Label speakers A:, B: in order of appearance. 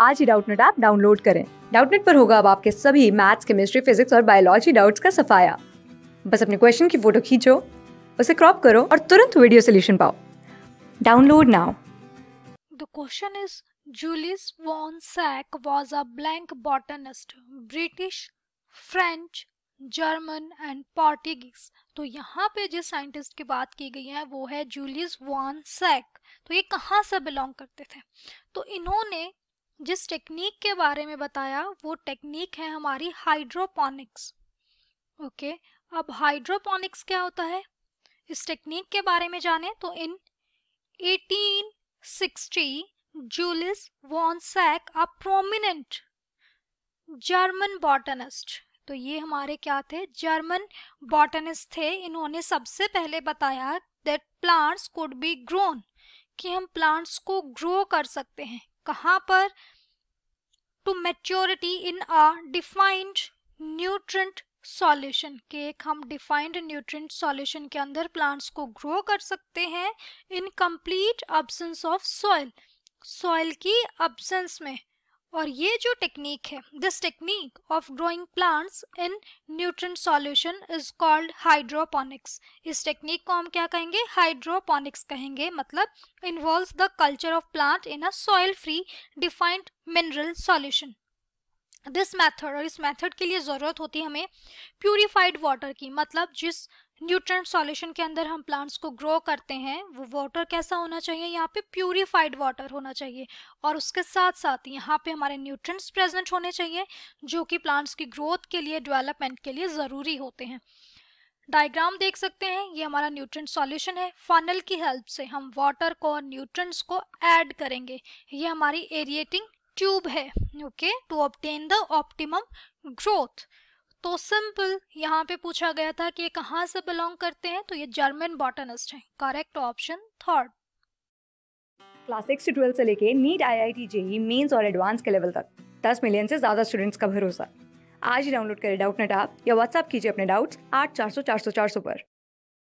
A: आज ही Doubtnut app download करें डाउटनेट पर होगा अब आपके सभी मैथ्स केमिस्ट्री फिजिक्स और बायोलॉजी डाउट्स का सफाया बस अपने क्वेश्चन की फोटो खींचो उसे क्रॉप करो और तुरंत वीडियो सोल्यूशन पाओ download now
B: the question is Julius von Sachs was a blank botanist British French German and Portuguese तो यहाँ पे जिस साइंटिस्ट की बात की गई है वो है जूलियस वॉन सैक तो ये कहाँ से बिलोंग करते थे तो इन्होंने जिस टेक्निक के बारे में बताया वो टेक्निक है हमारी हाइड्रोपोनिक्स ओके अब हाइड्रोपोनिक्स क्या होता है इस टेक्निक के बारे में जाने तो in 1860 Julius von Sachs a prominent German botanist तो ये हमारे क्या थे जर्मन बॉटनिस्ट थे इन्होंने सबसे पहले बताया that plants could be grown कि हम प्लांट्स को ग्रो कर सकते हैं कहाँ पर to maturity in a defined nutrient solution के एक हम डिफाइंड न्यूट्रिएंट सॉल्यूशन के अंदर प्लांट्स को ग्रो कर सकते हैं in complete absence of soil soil की अब्सेंस में और ये जो टेक्निक है this technique of growing plants in nutrient solution is called hydroponics इस टेक्निक को हम क्या कहेंगे हाइड्रोपोनिक्स कहेंगे मतलब involve the culture of plant in a soil free defined mineral solution this method और इस मेथड के लिए ज़रूरत होती है हमें प्यूरिफाइड वाटर की मतलब जिस न्यूट्रंट सॉल्यूशन के अंदर हम प्लांट्स को ग्रो करते हैं वो वाटर कैसा होना चाहिए यहाँ पे प्यूरिफाइड वाटर होना चाहिए और उसके साथ साथ यहाँ पे हमारे न्यूट्रंट्स प्रेजेंट होने चाहिए जो कि प्लांट्स की ग्रोथ के लिए डेवलपमेंट के लिए ज़रूरी होते हैं डायग्राम देख सकते हैं ये हमारा न्यूट्रेंट सॉल्यूशन है फनल की हेल्प से हम वाटर को और न्यूट्रंट्स को ऐड करेंगे ये हमारी एरिएटिंग ट्यूब है okay to obtain the optimum growth तो सिंपल यहाँ पे पूछा गया था कि ये कहाँ से बिलोंग करते हैं तो ये जर्मन बॉटनिस्ट हैं correct option
A: third class six से ट्वेल्थ से लेके NEET I I T JEE Mains और एडवांस के लेवल तक दस मिलियन से ज्यादा स्टूडेंट्स का भरोसा आज ही डाउनलोड करें डाउट नेट आप या व्हाट्सअप कीजिए अपने डाउट्स आठ चार सौ चार सौ चार सौ पर